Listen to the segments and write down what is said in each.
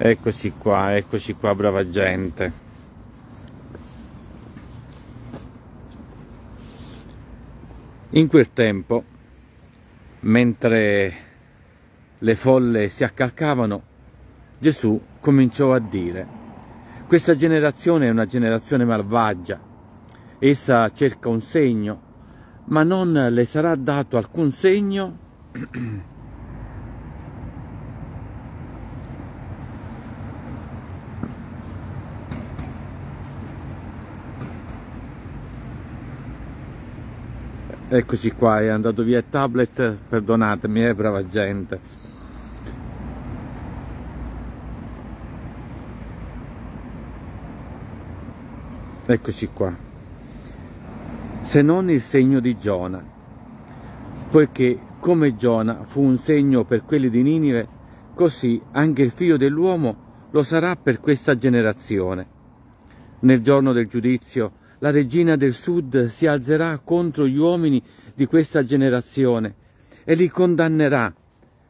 Eccoci qua, eccoci qua brava gente. In quel tempo, mentre le folle si accalcavano, Gesù cominciò a dire, questa generazione è una generazione malvagia, essa cerca un segno, ma non le sarà dato alcun segno eccoci qua è andato via il tablet perdonatemi è eh, brava gente eccoci qua se non il segno di Giona poiché come Giona fu un segno per quelli di Ninive così anche il figlio dell'uomo lo sarà per questa generazione nel giorno del giudizio la regina del sud si alzerà contro gli uomini di questa generazione e li condannerà,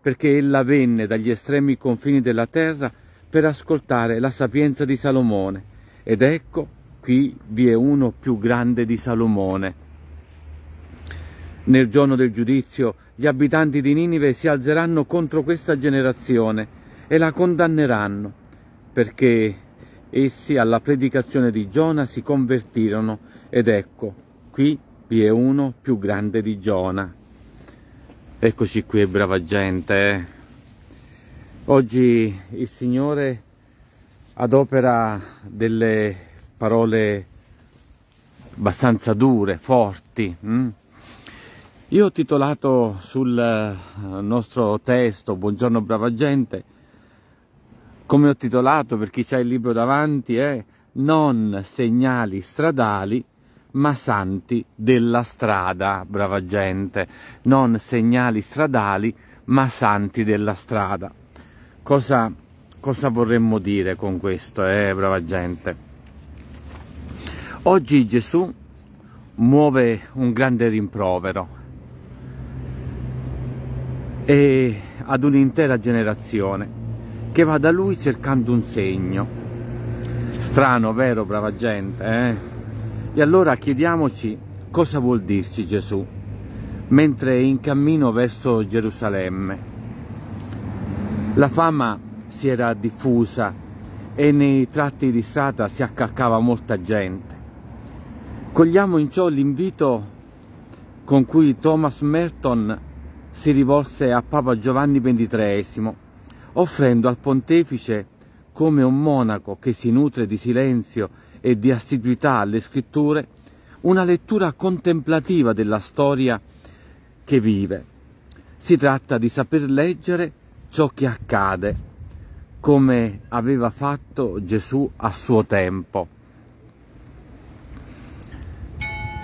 perché ella venne dagli estremi confini della terra per ascoltare la sapienza di Salomone. Ed ecco, qui vi è uno più grande di Salomone. Nel giorno del giudizio gli abitanti di Ninive si alzeranno contro questa generazione e la condanneranno, perché essi alla predicazione di Giona si convertirono ed ecco, qui vi è uno più grande di Giona. Eccoci qui, brava gente. Eh. Oggi il Signore adopera delle parole abbastanza dure, forti. Mm. Io ho titolato sul eh, nostro testo Buongiorno brava gente come ho titolato per chi c'ha il libro davanti, è Non segnali stradali ma santi della strada, brava gente, non segnali stradali, ma santi della strada. Cosa, cosa vorremmo dire con questo, eh, brava gente? Oggi Gesù muove un grande rimprovero e ad un'intera generazione che va da lui cercando un segno. Strano, vero, brava gente? Eh? E allora chiediamoci cosa vuol dirci Gesù mentre è in cammino verso Gerusalemme. La fama si era diffusa e nei tratti di strada si accalcava molta gente. Cogliamo in ciò l'invito con cui Thomas Merton si rivolse a Papa Giovanni XXIII offrendo al pontefice come un monaco che si nutre di silenzio e di assiduità alle scritture, una lettura contemplativa della storia che vive. Si tratta di saper leggere ciò che accade, come aveva fatto Gesù a suo tempo.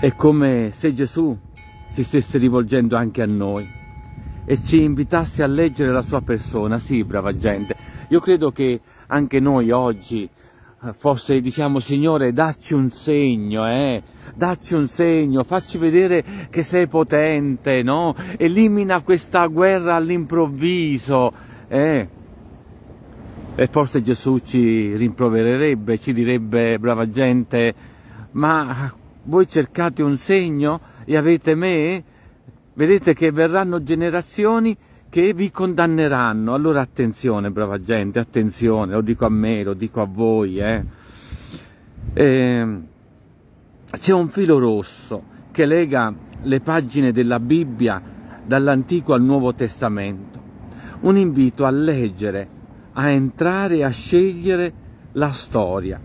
È come se Gesù si stesse rivolgendo anche a noi e ci invitasse a leggere la sua persona. Sì, brava gente, io credo che anche noi oggi eh, forse diciamo Signore dacci un segno, eh? dacci un segno, facci vedere che sei potente, no? elimina questa guerra all'improvviso. Eh? E forse Gesù ci rimprovererebbe, ci direbbe brava gente, ma voi cercate un segno e avete me? Vedete che verranno generazioni che vi condanneranno. Allora attenzione, brava gente, attenzione, lo dico a me, lo dico a voi. Eh. Ehm, c'è un filo rosso che lega le pagine della Bibbia dall'Antico al Nuovo Testamento. Un invito a leggere, a entrare e a scegliere la storia.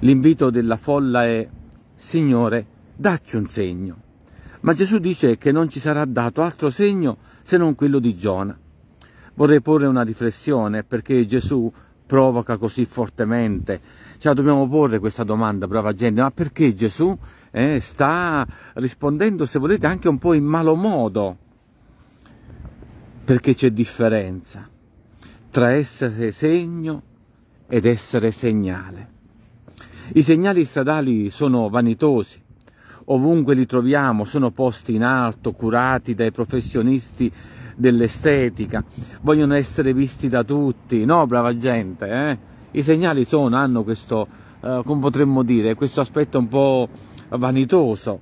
L'invito della folla è, Signore, dacci un segno. Ma Gesù dice che non ci sarà dato altro segno se non quello di Giona. Vorrei porre una riflessione perché Gesù provoca così fortemente. Ce cioè, la dobbiamo porre questa domanda, brava gente, ma perché Gesù eh, sta rispondendo, se volete, anche un po' in malo modo? Perché c'è differenza tra essere segno ed essere segnale. I segnali stradali sono vanitosi, ovunque li troviamo, sono posti in alto, curati dai professionisti dell'estetica, vogliono essere visti da tutti, no brava gente, eh? i segnali sono, hanno questo, eh, come potremmo dire, questo aspetto un po' vanitoso.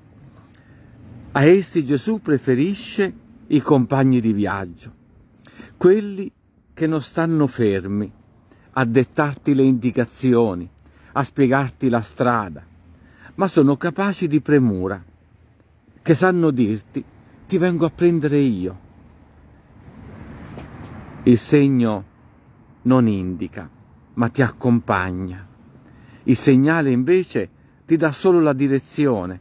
A essi Gesù preferisce i compagni di viaggio, quelli che non stanno fermi a dettarti le indicazioni, a spiegarti la strada, ma sono capaci di premura, che sanno dirti ti vengo a prendere io. Il segno non indica, ma ti accompagna. Il segnale invece ti dà solo la direzione.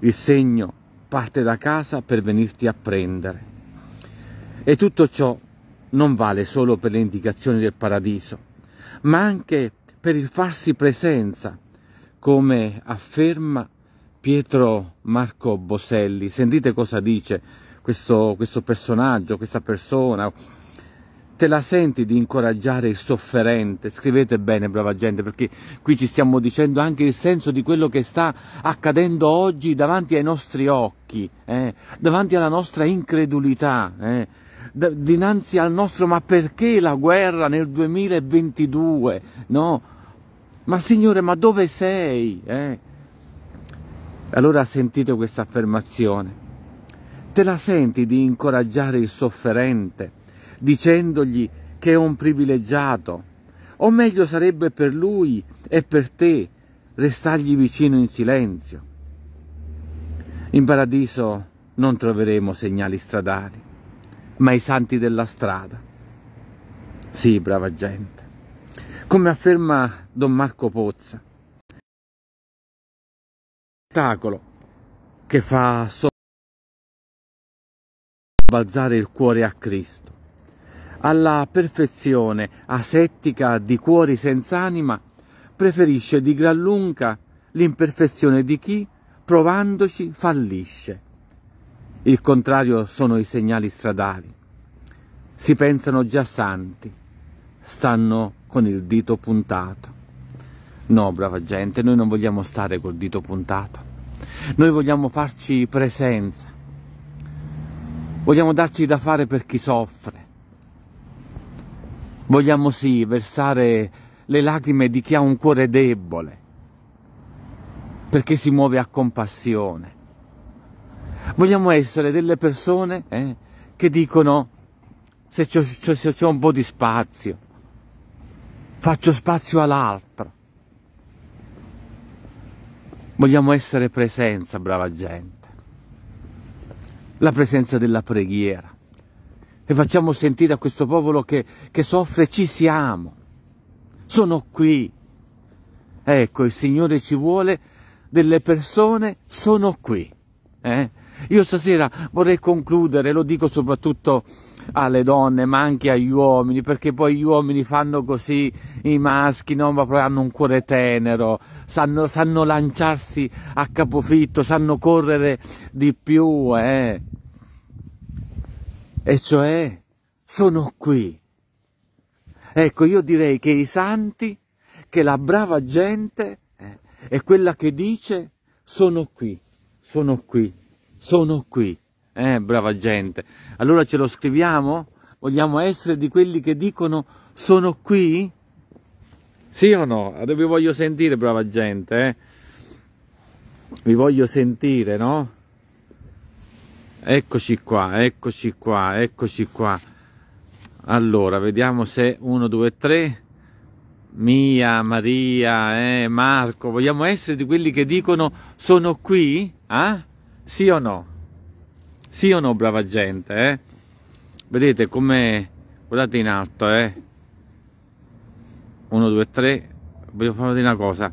Il segno parte da casa per venirti a prendere. E tutto ciò non vale solo per le indicazioni del paradiso, ma anche per il farsi presenza, come afferma Pietro Marco Boselli. Sentite cosa dice questo, questo personaggio, questa persona, te la senti di incoraggiare il sofferente? Scrivete bene, brava gente, perché qui ci stiamo dicendo anche il senso di quello che sta accadendo oggi davanti ai nostri occhi, eh? davanti alla nostra incredulità, eh? dinanzi al nostro ma perché la guerra nel 2022? No? Ma Signore, ma dove sei? Eh? Allora sentite questa affermazione. Te la senti di incoraggiare il sofferente, dicendogli che è un privilegiato, o meglio sarebbe per lui e per te restargli vicino in silenzio. In paradiso non troveremo segnali stradali, ma i santi della strada. Sì, brava gente come afferma Don Marco Pozza. Spettacolo che fa sobbalzare il cuore a Cristo. Alla perfezione asettica di cuori senza anima preferisce di gran lunga l'imperfezione di chi, provandoci, fallisce. Il contrario sono i segnali stradali. Si pensano già santi, stanno con il dito puntato. No, brava gente, noi non vogliamo stare col dito puntato. Noi vogliamo farci presenza. Vogliamo darci da fare per chi soffre. Vogliamo sì versare le lacrime di chi ha un cuore debole, perché si muove a compassione. Vogliamo essere delle persone eh, che dicono se c'è un po' di spazio, faccio spazio all'altro. Vogliamo essere presenza, brava gente, la presenza della preghiera. E facciamo sentire a questo popolo che, che soffre, ci siamo, sono qui. Ecco, il Signore ci vuole delle persone, sono qui. Eh? Io stasera vorrei concludere, lo dico soprattutto alle donne ma anche agli uomini perché poi gli uomini fanno così i maschi no? ma poi hanno un cuore tenero sanno, sanno lanciarsi a capofitto sanno correre di più eh? e cioè sono qui ecco io direi che i santi che la brava gente eh, è quella che dice sono qui sono qui sono qui eh, brava gente. Allora ce lo scriviamo? Vogliamo essere di quelli che dicono sono qui? Sì o no? Ah, vi voglio sentire, brava gente. Eh? Vi voglio sentire, no? Eccoci qua, eccoci qua, eccoci qua. Allora, vediamo se 1, 2, 3. Mia, Maria, eh, Marco, vogliamo essere di quelli che dicono sono qui? Eh? Sì o no? Sì o no, brava gente, eh? Vedete come... Guardate in alto, eh? 1, 2, 3. Voglio farvi una cosa.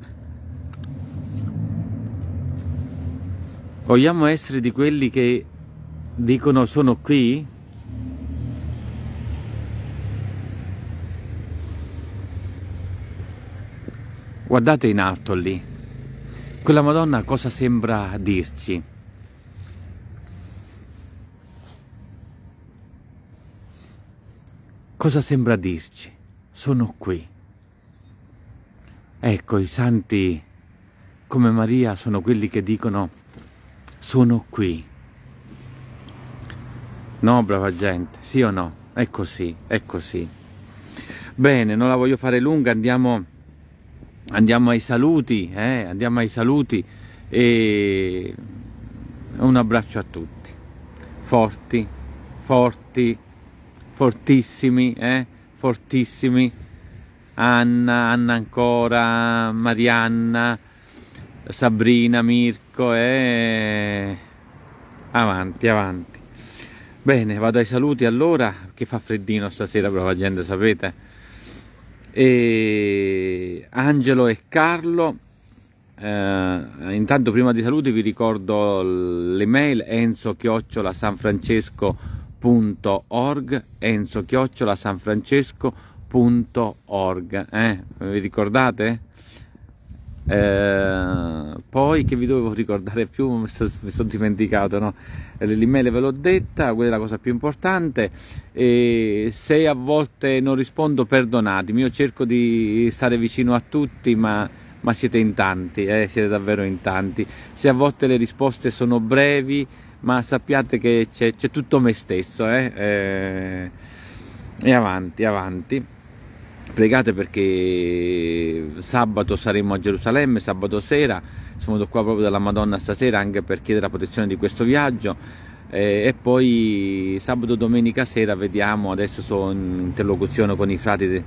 Vogliamo essere di quelli che dicono sono qui? Guardate in alto lì. Quella Madonna cosa sembra dirci? cosa sembra dirci? Sono qui. Ecco, i santi come Maria sono quelli che dicono sono qui. No, brava gente, sì o no? È così, è così. Bene, non la voglio fare lunga, andiamo, andiamo ai saluti, eh? andiamo ai saluti e un abbraccio a tutti. Forti, forti fortissimi, eh? fortissimi. Anna, Anna ancora, Marianna, Sabrina, Mirko e eh? avanti, avanti. Bene, vado ai saluti allora, che fa freddino stasera, brava gente, sapete. E Angelo e Carlo, eh, intanto prima di saluti vi ricordo l'email enzo chiocciola sanfrancesco.com www.enzochiocciolasanfrancesco.org enzo eh? vi ricordate? Eh, poi che vi dovevo ricordare più mi sono so dimenticato no? l'email ve l'ho detta quella è la cosa più importante e se a volte non rispondo perdonatemi io cerco di stare vicino a tutti ma, ma siete in tanti eh? siete davvero in tanti se a volte le risposte sono brevi ma sappiate che c'è, tutto me stesso eh? Eh, e avanti avanti pregate perché sabato saremo a Gerusalemme sabato sera sono venuto qua proprio dalla Madonna stasera anche per chiedere la protezione di questo viaggio eh, e poi sabato domenica sera vediamo adesso sono in interlocuzione con i frati de,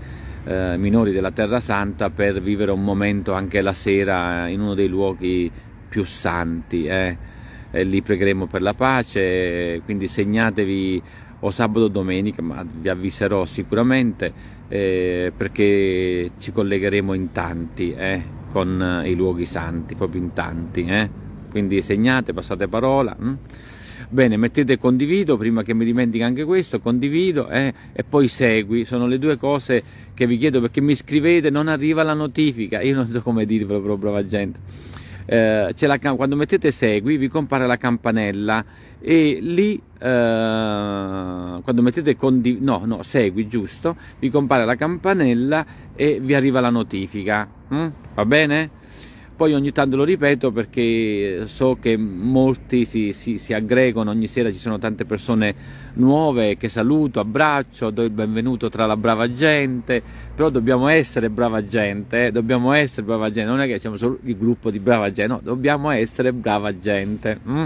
eh, minori della Terra Santa per vivere un momento anche la sera in uno dei luoghi più santi eh eh, li pregheremo per la pace, quindi segnatevi o sabato o domenica, ma vi avviserò sicuramente eh, perché ci collegheremo in tanti eh, con i luoghi santi, proprio in tanti. Eh. Quindi segnate, passate parola. Hm? Bene, mettete condivido, prima che mi dimentichi anche questo, condivido eh, e poi segui, sono le due cose che vi chiedo perché mi scrivete, non arriva la notifica, io non so come dirvelo però brava gente eh, la, quando mettete segui vi compare la campanella e lì eh, quando mettete condi, no, no, segui giusto vi compare la campanella e vi arriva la notifica mm? va bene? poi ogni tanto lo ripeto perché so che molti si, si, si, aggregano, ogni sera ci sono tante persone nuove che saluto, abbraccio, do il benvenuto tra la brava gente, però dobbiamo essere brava gente, dobbiamo essere brava gente, non è che siamo solo il gruppo di brava gente, no, dobbiamo essere brava gente. Mm?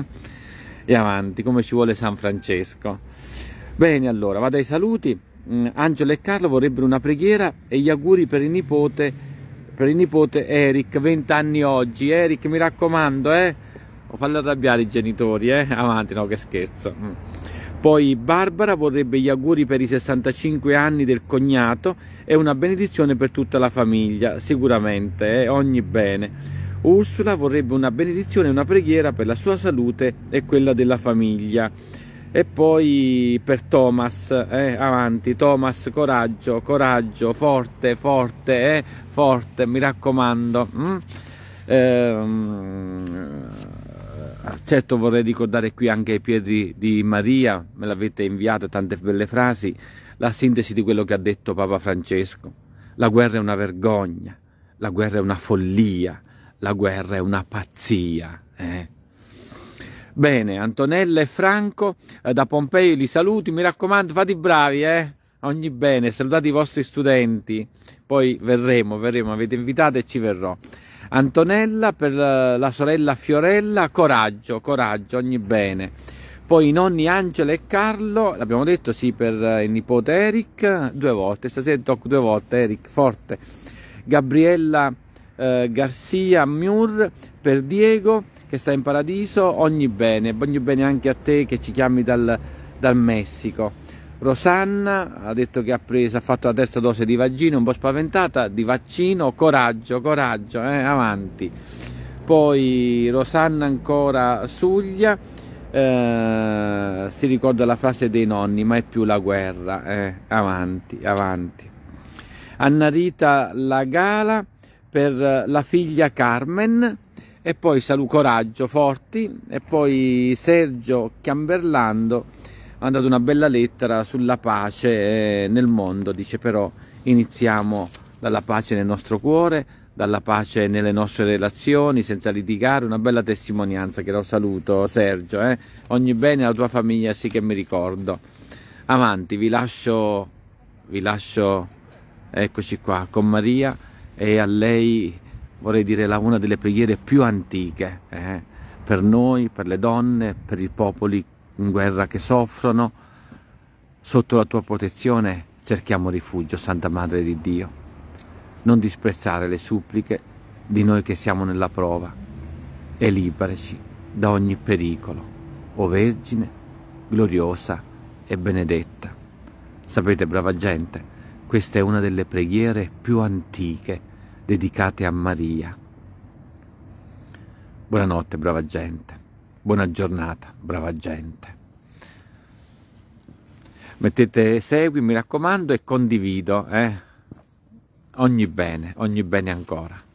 E avanti, come ci vuole San Francesco. Bene, allora, vado ai saluti. Mm, Angelo e Carlo vorrebbero una preghiera e gli auguri per il nipote, per il nipote Eric, 20 anni oggi. Eric, mi raccomando, eh? O fallo arrabbiare i genitori, eh? Avanti, no, che scherzo. Mm. Poi Barbara vorrebbe gli auguri per i 65 anni del cognato e una benedizione per tutta la famiglia, sicuramente, eh, ogni bene. Ursula vorrebbe una benedizione e una preghiera per la sua salute e quella della famiglia. E poi per Thomas, eh, avanti, Thomas, coraggio, coraggio, forte, forte, eh, forte, mi raccomando. Mm? Ehm Certo vorrei ricordare qui anche ai piedi di Maria, me l'avete inviata tante belle frasi, la sintesi di quello che ha detto Papa Francesco. La guerra è una vergogna, la guerra è una follia, la guerra è una pazzia. Eh? Bene, Antonella e Franco, eh, da Pompei li saluti, mi raccomando fate i bravi, eh? ogni bene, salutate i vostri studenti, poi verremo, verremo, avete invitato e ci verrò. Antonella, per la sorella Fiorella, coraggio, coraggio, ogni bene. Poi i nonni Angelo e Carlo, l'abbiamo detto sì per eh, il nipote Eric, due volte, stasera tocco due volte Eric, forte. Gabriella eh, Garcia Mur per Diego che sta in paradiso, ogni bene, ogni bene anche a te che ci chiami dal, dal Messico. Rosanna ha detto che ha, preso, ha fatto la terza dose di vaccino, un po' spaventata, di vaccino, coraggio, coraggio, eh, avanti. Poi Rosanna ancora Suglia, eh, si ricorda la frase dei nonni, ma è più la guerra, eh, avanti, avanti. Anna Rita gala per la figlia Carmen e poi Salu Coraggio Forti e poi Sergio Camberlando ha mandato una bella lettera sulla pace eh, nel mondo, dice però iniziamo dalla pace nel nostro cuore, dalla pace nelle nostre relazioni, senza litigare, una bella testimonianza che lo saluto Sergio, eh? ogni bene alla tua famiglia sì che mi ricordo. Avanti, vi lascio, vi lascio, eccoci qua, con Maria e a lei vorrei dire la, una delle preghiere più antiche eh? per noi, per le donne, per i popoli in guerra che soffrono, sotto la tua protezione cerchiamo rifugio, Santa Madre di Dio. Non disprezzare le suppliche di noi che siamo nella prova e liberaci da ogni pericolo, o Vergine gloriosa e benedetta. Sapete, brava gente, questa è una delle preghiere più antiche dedicate a Maria. Buonanotte, brava gente. Buona giornata, brava gente. Mettete segui, mi raccomando, e condivido. Eh? Ogni bene, ogni bene ancora.